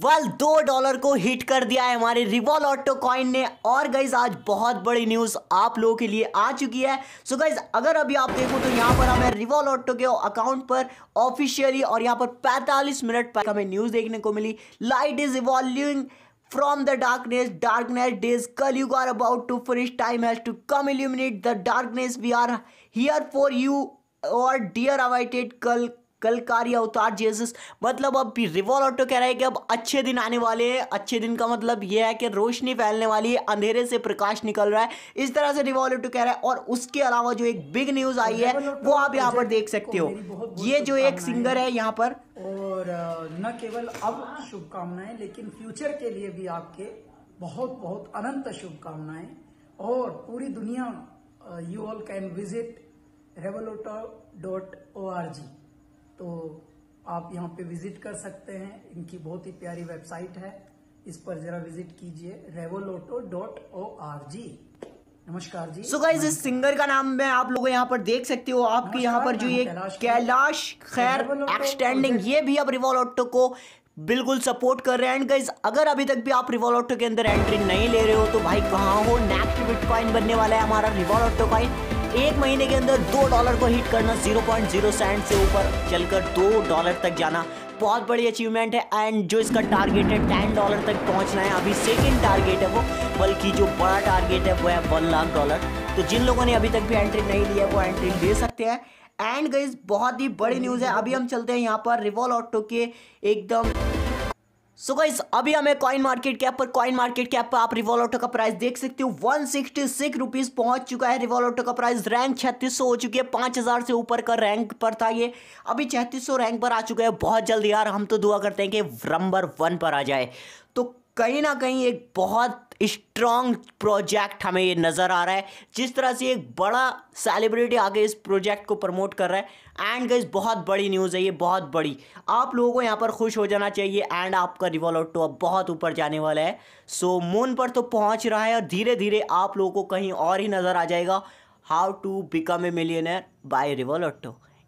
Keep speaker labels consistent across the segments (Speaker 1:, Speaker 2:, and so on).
Speaker 1: वाल दो डॉलर को हिट कर दिया है हमारे रिवॉल ऑटो कॉइन ने और गाइज आज बहुत बड़ी न्यूज़ आप लोगों के लिए आ चुकी है सो so गाइज अगर अभी आप देखो तो यहाँ पर हमें रिवॉल ऑटो के अकाउंट पर ऑफिशियली और यहाँ पर 45 मिनट पर हमें न्यूज़ देखने को मिली light is evolving from the darkness darkness days kal you are about to finish time has to come illuminate the darkness we are here for you or dear awaited kal कल कार्य अवतार Jesus मतलब अब रिवॉल auto कह रहा है कि अब अच्छे दिन आने वाले हैं अच्छे दिन का मतलब यह है कि रोशनी फैलने वाली है अंधेरे से प्रकाश निकल रहा है इस तरह से रिवॉल ऑटो कह रहा है और उसके अलावा जो एक बिग न्यूज़ आई है वो आप यहाँ पर देख सकते हो ये जो एक सिंगर है यहाँ पर
Speaker 2: और न केवल अब शुभकामनाएं लेकिन फ्यूचर के लिए भी आपके बहुत बहुत अनंत शुभकामनाएं और पूरी दुनिया you all can visit Revolotto dot O R G तो आप यहाँ पे विजिट कर सकते हैं इनकी बहुत ही प्यारी वेबसाइट है इस पर जरा विजिट कीजिए रेवोलोटो डॉट ओ आर जी नमस्कार जी सो so इस
Speaker 1: सिंगर का नाम मैं आप लोगों यहाँ पर देख सकते हो आपके यहाँ पर जो ये कैलाश खैर एक्सटैंडिंग ये भी अब रिवोलोटो को बिल्कुल सपोर्ट कर रहे हैं एंड गाइज अगर अभी तक भी आप रिवोलोटो के अंदर एंट्री नहीं ले रहे हो तो भाई कहाँ हो नेक्स्ट बिटकॉइन बनने वाला है हमारा ऑटो कॉइन एक महीने के अंदर दो डॉलर को हिट करना जीरो जीरो सेंट से ऊपर चलकर दो डॉलर तक जाना बहुत बड़ी अचीवमेंट है एंड जो इसका टारगेट है टेन डॉलर तक पहुंचना है अभी सेकेंड टारगेट है वो बल्कि जो बड़ा टारगेट है वो है वन लाख डॉलर तो जिन लोगों ने अभी तक भी एंट्री नहीं ली है वो एंट्री ले सकते हैं एंड गई बहुत ही बड़ी न्यूज़ है अभी हम चलते हैं यहाँ पर रिवॉल ऑटो के एकदम सो so गाइस अभी हमें कॉइन मार्केट कैप पर कॉइन मार्केट कैप पर आप रिवॉल ऑटो का प्राइस देख सकते हो वन सिक्सटी सिक्स रुपीज पहुंच चुका है रिवॉल ऑटो का प्राइस रैंक छत्तीस सौ हो चुकी है पांच हज़ार से ऊपर का रैंक पर था ये अभी छत्तीस सौ रैंक पर आ चुका है बहुत जल्दी यार हम तो दुआ करते हैं कि नंबर वन पर आ जाए तो कहीं ना कहीं एक बहुत स्ट्रॉन्ग प्रोजेक्ट हमें ये नज़र आ रहा है जिस तरह से एक बड़ा सेलिब्रिटी आगे इस प्रोजेक्ट को प्रमोट कर रहा है एंड गाइज बहुत बड़ी न्यूज़ है ये बहुत बड़ी आप लोगों को यहाँ पर खुश हो जाना चाहिए एंड आपका रिवॉल्व टू अब बहुत ऊपर जाने वाला है सो so, मून पर तो पहुँच रहा है और धीरे धीरे आप लोगों को कहीं और ही नज़र आ जाएगा how to become a millionaire by Revolotto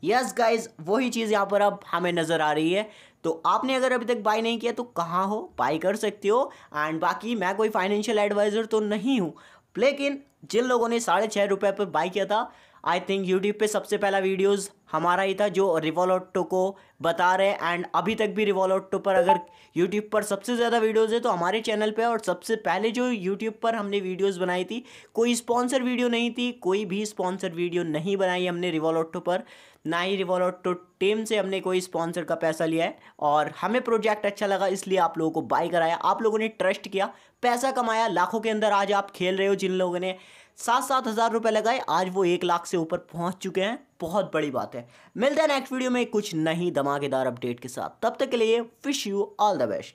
Speaker 1: yes guys वही चीज़ यहाँ पर अब हमें नज़र आ रही है तो आपने अगर अभी तक बाई नहीं किया तो कहाँ हो बाई कर सकते हो एंड बाकी मैं कोई फाइनेंशियल एडवाइज़र तो नहीं हूँ लेकिन जिन लोगों ने साढ़े छः रुपये पर बाई किया था आई थिंक यूट्यूब पे सबसे पहला वीडियोस हमारा ही था जो रिवोलोटो को बता रहे हैं एंड अभी तक भी रिवोलोटो पर अगर यूट्यूब पर सबसे ज़्यादा वीडियोस है तो हमारे चैनल पे और सबसे पहले जो यूट्यूब पर हमने वीडियोस बनाई थी कोई स्पॉन्सर वीडियो नहीं थी कोई भी स्पॉन्सर वीडियो नहीं बनाई हमने रिवोलोटो पर ना ही रिवोलोटो टीम से हमने कोई स्पॉन्सर का पैसा लिया है और हमें प्रोजेक्ट अच्छा लगा इसलिए आप लोगों को बाई कराया आप लोगों ने ट्रस्ट किया पैसा कमाया लाखों के अंदर आज आप खेल रहे हो जिन लोगों ने सात सात हज़ार रुपए लगाए आज वो एक लाख से ऊपर पहुंच चुके हैं बहुत बड़ी बात है मिलते हैं नेक्स्ट वीडियो में कुछ नहीं धमाकेदार अपडेट के साथ तब तक के लिए wish you all the best